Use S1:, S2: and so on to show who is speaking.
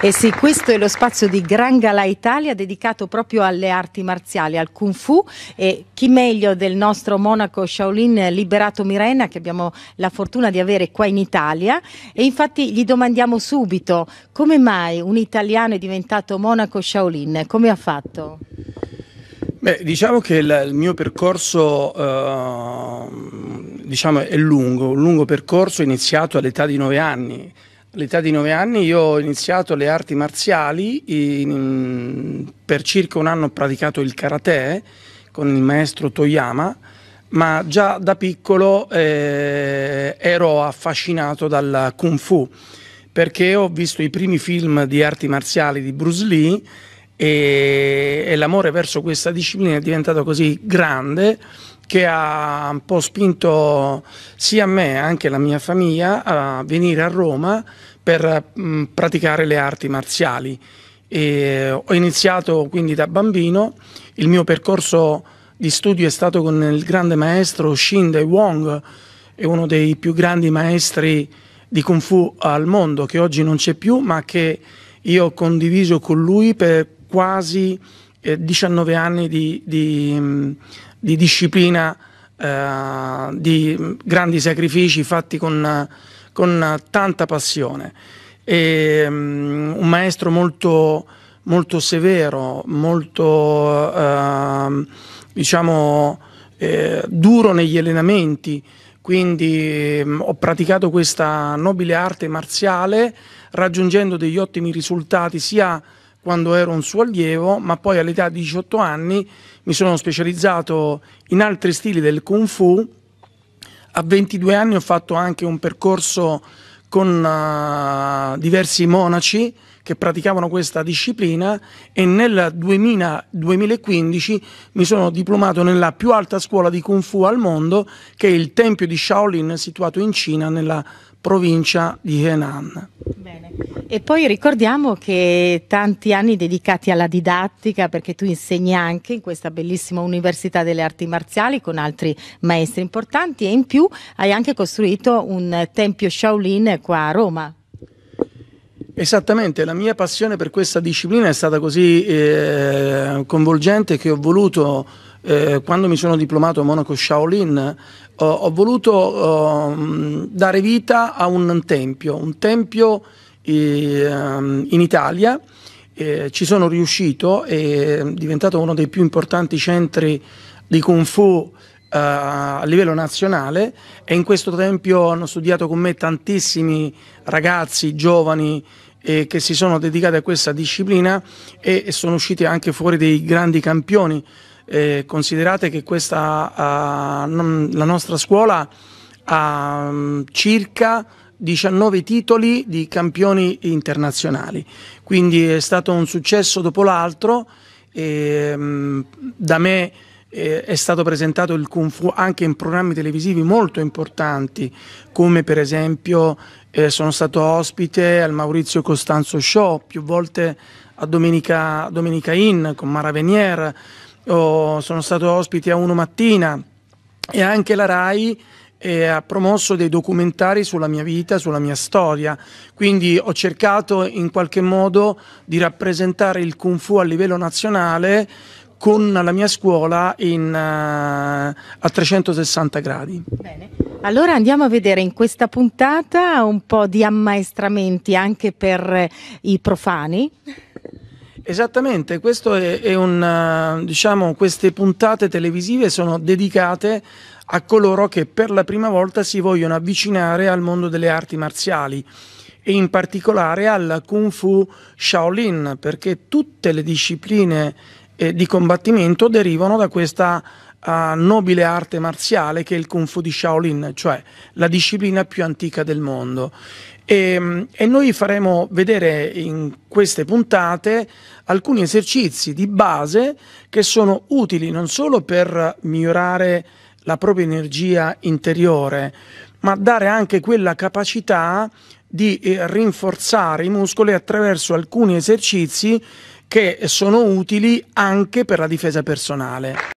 S1: Eh sì, questo è lo spazio di Gran Gala Italia dedicato proprio alle arti marziali, al Kung Fu e chi meglio del nostro monaco Shaolin Liberato Mirena che abbiamo la fortuna di avere qua in Italia e infatti gli domandiamo subito come mai un italiano è diventato monaco Shaolin, come ha fatto?
S2: Beh, diciamo che il, il mio percorso eh, diciamo, è lungo, un lungo percorso iniziato all'età di nove anni all'età di nove anni io ho iniziato le arti marziali, in, in, per circa un anno ho praticato il karate con il maestro Toyama, ma già da piccolo eh, ero affascinato dal kung fu perché ho visto i primi film di arti marziali di Bruce Lee e, e l'amore verso questa disciplina è diventato così grande che ha un po' spinto sia me che anche la mia famiglia a venire a Roma per mh, mm, praticare le arti marziali. E ho iniziato quindi da bambino, il mio percorso di studio è stato con il grande maestro Shinde Wong, è uno dei più grandi maestri di Kung Fu al mondo, che oggi non c'è più, ma che io ho condiviso con lui per quasi eh, 19 anni di, di, mm, di disciplina, eh, di grandi sacrifici fatti con, con tanta passione. E, um, un maestro molto, molto severo, molto eh, diciamo, eh, duro negli allenamenti. Quindi mh, mm, ho praticato questa nobile arte marziale raggiungendo degli ottimi risultati sia quando ero un suo allievo, ma poi all'età di 18 anni mi sono specializzato in altri stili del Kung Fu. A 22 anni ho fatto anche un percorso con uh, diversi monaci che praticavano questa disciplina e nel 2000, 2015 mi sono diplomato nella più alta scuola di Kung Fu al mondo, che è il Tempio di Shaolin situato in
S1: Cina, nella provincia di Henan. Bene. E poi ricordiamo che tanti anni dedicati alla didattica, perché tu insegni anche in questa bellissima Università delle Arti Marziali con altri maestri importanti e in più hai anche costruito un tempio Shaolin qua a Roma. Esattamente,
S2: la mia passione per questa disciplina è stata così eh, coinvolgente che ho voluto, eh, quando mi sono diplomato a Monaco Shaolin, ho, ho voluto oh, mm, dare vita a un tempio, un tempio Ehm, in Italia. Eh, ci sono riuscito, è ehm, diventato uno dei più importanti centri di Kung Fu eh, a livello nazionale e in questo tempio hanno studiato con me tantissimi ragazzi, giovani eh, che si sono dedicati a questa disciplina e, sono usciti anche fuori dei grandi campioni. considerate che questa, ah, non, la nostra scuola ha mm, circa 19 titoli di campioni internazionali, quindi è stato un successo dopo l'altro. Ehm, da me eh, è stato presentato il Kung Fu anche in programmi televisivi molto importanti, come per esempio eh, sono stato ospite al Maurizio Costanzo Show, più volte a Domenica, a Domenica Inn con Mara Venier, sono stato ospite a Uno Mattina e anche la RAI e ha promosso dei documentari sulla mia vita, sulla mia storia. Quindi ho cercato in qualche modo di rappresentare il Kung Fu a livello nazionale con la mia scuola in, uh, a 360 gradi. Bene.
S1: Allora andiamo a vedere in questa puntata un po' di ammaestramenti anche per eh, i profani.
S2: Esattamente, è, è una, eh, diciamo, queste puntate televisive sono dedicate a coloro che per la prima volta si vogliono avvicinare al mondo delle arti marziali e in particolare al Kung Fu Shaolin, perché tutte le discipline eh, di combattimento derivano da questa uh, nobile arte marziale che è il Kung Fu di Shaolin, cioè la disciplina più antica del mondo. E, e noi faremo vedere in queste puntate alcuni esercizi di base che sono utili non solo per migliorare la propria energia interiore, ma dare anche quella capacità di eh, rinforzare i muscoli attraverso alcuni esercizi che sono utili anche per la difesa personale.